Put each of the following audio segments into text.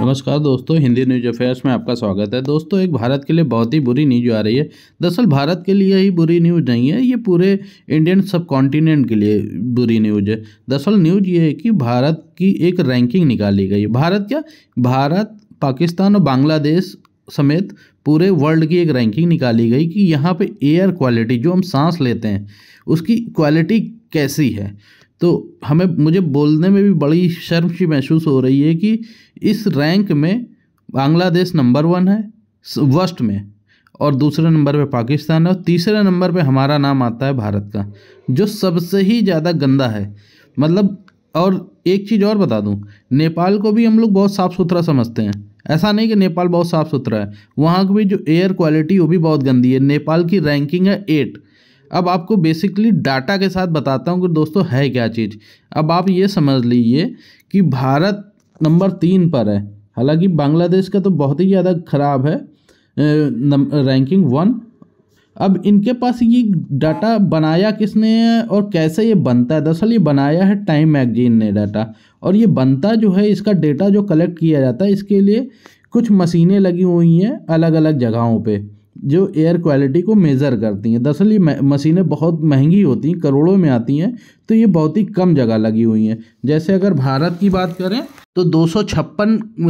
नमस्कार दोस्तों Hindi news affairs में आपका स्वागत है दोस्तों एक भारत के लिए बहुत ही बुरी न्यूज आ रही है दरअसल भारत के लिए ही बुरी न्यूज नहीं है ये पूरे इंडियन सब कॉन्टिनेंट के लिए बुरी न्यूज है दरअसल न्यूज ये है कि भारत की एक रैंकिंग निकाली गई भारत क्या भारत पाकिस्तान और बांग्लादेश समेत पूरे वर्ल्ड की एक रैंकिंग निकाली गई कि यहाँ पे एयर क्वालिटी जो हम सांस लेते हैं उसकी क्वालिटी कैसी है तो हमें मुझे बोलने में भी बड़ी शर्म सी महसूस हो रही है कि इस रैंक में बांग्लादेश नंबर वन है वर्स्ट में और दूसरे नंबर पे पाकिस्तान है और तीसरे नंबर पे हमारा नाम आता है भारत का जो सबसे ही ज़्यादा गंदा है मतलब और एक चीज़ और बता दूँ नेपाल को भी हम लोग बहुत साफ़ सुथरा समझते हैं ऐसा नहीं कि नेपाल बहुत साफ़ सुथरा है वहाँ की भी जो एयर क्वालिटी वो भी बहुत गंदी है नेपाल की रैंकिंग है एट अब आपको बेसिकली डाटा के साथ बताता हूँ कि दोस्तों है क्या चीज़ अब आप ये समझ लीजिए कि भारत नंबर तीन पर है हालांकि बांग्लादेश का तो बहुत ही ज़्यादा ख़राब है रैंकिंग वन अब इनके पास ये डाटा बनाया किसने और कैसे ये बनता है दरअसल ये बनाया है टाइम मैगजीन ने डाटा और ये बनता जो है इसका डाटा जो कलेक्ट किया जाता है इसके लिए कुछ मशीनें लगी हुई हैं अलग अलग जगहों पे जो एयर क्वालिटी को मेज़र करती हैं दरअसल ये मशीनें बहुत महंगी होती हैं करोड़ों में आती हैं तो ये बहुत ही कम जगह लगी हुई हैं जैसे अगर भारत की बात करें तो दो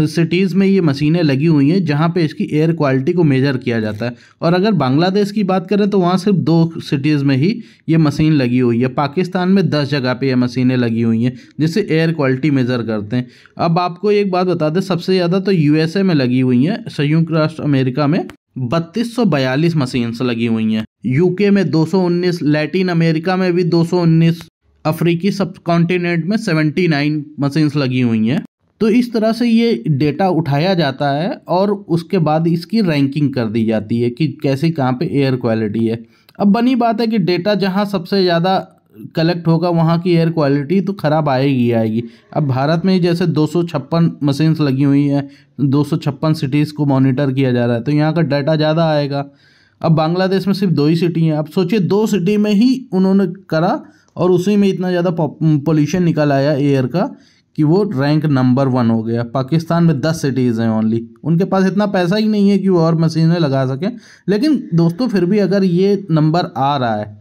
सिटीज़ में ये मशीनें लगी हुई हैं जहाँ पे इसकी एयर क्वालिटी को मेज़र किया जाता है और अगर बांग्लादेश की बात करें तो वहाँ सिर्फ दो सिटीज़ में ही ये मशीन लगी हुई है पाकिस्तान में दस जगह पे ये मशीनें लगी हुई हैं जिससे एयर क्वालिटी मेज़र करते हैं अब आपको एक बात बता दें सबसे ज़्यादा तो यू में लगी हुई हैं संयुक्त राष्ट्र अमेरिका में बत्तीस मशीन्स लगी हुई हैं यूके में 219 लैटिन अमेरिका में भी 219 अफ्रीकी सब कॉन्टिनेंट में 79 मशीन्स लगी हुई हैं तो इस तरह से ये डेटा उठाया जाता है और उसके बाद इसकी रैंकिंग कर दी जाती है कि कैसे कहाँ पे एयर क्वालिटी है अब बनी बात है कि डेटा जहाँ सबसे ज़्यादा कलेक्ट होगा वहाँ की एयर क्वालिटी तो ख़राब आएगी आएगी अब भारत में जैसे दो मशीन्स लगी हुई हैं दो सिटीज़ को मॉनिटर किया जा रहा है तो यहाँ का डाटा ज़्यादा आएगा अब बांग्लादेश में सिर्फ दो ही सिटी हैं अब सोचिए दो सिटी में ही उन्होंने करा और उसी में इतना ज़्यादा पोल्यूशन निकल आया एयर का कि वो रैंक नंबर वन हो गया पाकिस्तान में दस सिटीज़ हैं ओनली उनके पास इतना पैसा ही नहीं है कि वो और मशीनें लगा सकें लेकिन दोस्तों फिर भी अगर ये नंबर आ रहा है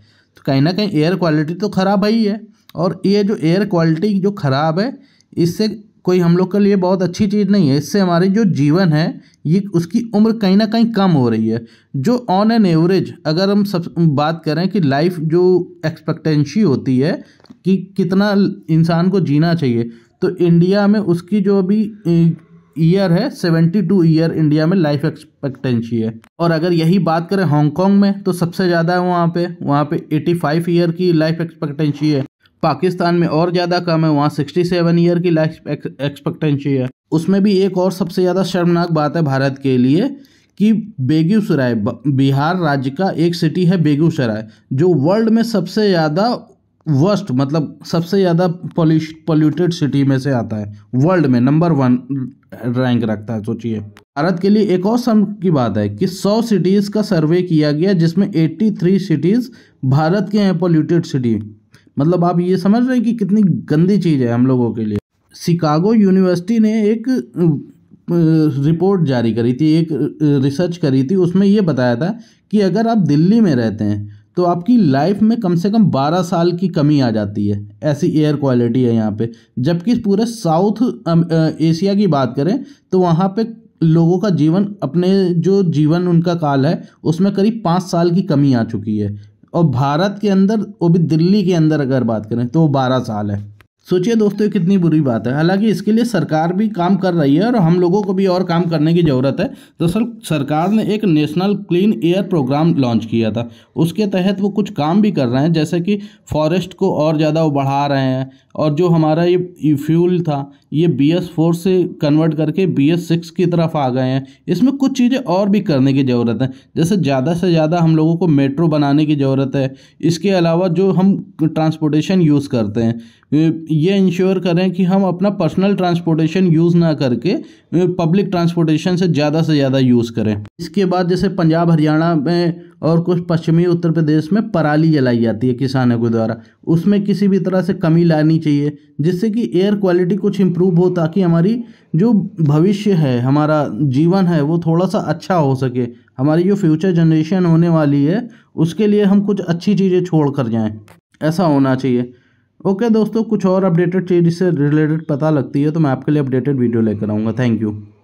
कहीं ना कहीं एयर क्वालिटी तो ख़राब है ही है और ये जो एयर क्वालिटी जो ख़राब है इससे कोई हम लोग के लिए बहुत अच्छी चीज़ नहीं है इससे हमारी जो जीवन है ये उसकी उम्र कहीं ना कहीं कम हो रही है जो ऑन एन एवरेज अगर हम सब बात करें कि लाइफ जो एक्सपेक्टेंसी होती है कि कितना इंसान को जीना चाहिए तो इंडिया में उसकी जो अभी ईयर है 72 ईयर इंडिया में लाइफ एक्सपेक्टेंसी है और अगर यही बात करें हांगकांग में तो सबसे ज़्यादा है वहाँ पे वहाँ पे 85 ईयर की लाइफ एक्सपेक्टेंसी है पाकिस्तान में और ज़्यादा कम है वहाँ 67 ईयर की लाइफ एक्सपेक्टेंसी है उसमें भी एक और सबसे ज़्यादा शर्मनाक बात है भारत के लिए कि बेगूसराय बिहार राज्य का एक सिटी है बेगूसराय जो वर्ल्ड में सबसे ज़्यादा वर्स्ट मतलब सबसे ज़्यादा पॉल्यूटेड सिटी में से आता है वर्ल्ड में नंबर वन रैंक रखता है सोचिए भारत के लिए एक और सम की बात है कि सौ सिटीज़ का सर्वे किया गया जिसमें एट्टी थ्री सिटीज़ भारत के हैं पॉल्यूटेड सिटी मतलब आप ये समझ रहे हैं कि कितनी गंदी चीज़ है हम लोगों के लिए शिकागो यूनिवर्सिटी ने एक रिपोर्ट जारी करी थी एक रिसर्च करी थी उसमें ये बताया था कि अगर आप दिल्ली में रहते हैं तो आपकी लाइफ में कम से कम 12 साल की कमी आ जाती है ऐसी एयर क्वालिटी है यहाँ पे जबकि पूरे साउथ एशिया की बात करें तो वहाँ पे लोगों का जीवन अपने जो जीवन उनका काल है उसमें करीब पाँच साल की कमी आ चुकी है और भारत के अंदर वो भी दिल्ली के अंदर अगर बात करें तो वो बारह साल है सोचिए दोस्तों कितनी बुरी बात है हालांकि इसके लिए सरकार भी काम कर रही है और हम लोगों को भी और काम करने की ज़रूरत है दरअसल सरकार ने एक national clean air programme launch किया था उसके तहत वो कुछ काम भी कर रहे हैं जैसे कि फॉरेस्ट को और ज़्यादा वो बढ़ा रहे हैं और जो हमारा ये फ्यूल था ये बी एस फोर से कन्वर्ट करके बी एस सिक्स की तरफ आ गए हैं इसमें कुछ चीज़ें और भी करने की ज़रूरत है जैसे ज़्यादा से ज़्यादा हम लोगों को मेट्रो बनाने की ज़रूरत है इसके अलावा जो हम ट्रांसपोर्टेशन यूज़ करते हैं ये इंश्योर करें कि हम अपना पर्सनल ट्रांसपोर्टेशन यूज़ ना करके पब्लिक ट्रांसपोर्टेशन से ज़्यादा से ज़्यादा यूज़ करें इसके बाद जैसे पंजाब हरियाणा में और कुछ पश्चिमी उत्तर प्रदेश में पराली जलाई जाती है किसानों के द्वारा उसमें किसी भी तरह से कमी लानी चाहिए जिससे कि एयर क्वालिटी कुछ इम्प्रूव हो ताकि हमारी जो भविष्य है हमारा जीवन है वो थोड़ा सा अच्छा हो सके हमारी जो फ्यूचर जनरेशन होने वाली है उसके लिए हम कुछ अच्छी चीज़ें छोड़ कर जाएँ ऐसा होना चाहिए ओके दोस्तों कुछ और अपडेटेड चीज़ इससे रिलेटेड पता लगती है तो मैं आपके लिए अपडेटेड वीडियो लेकर आऊँगा थैंक यू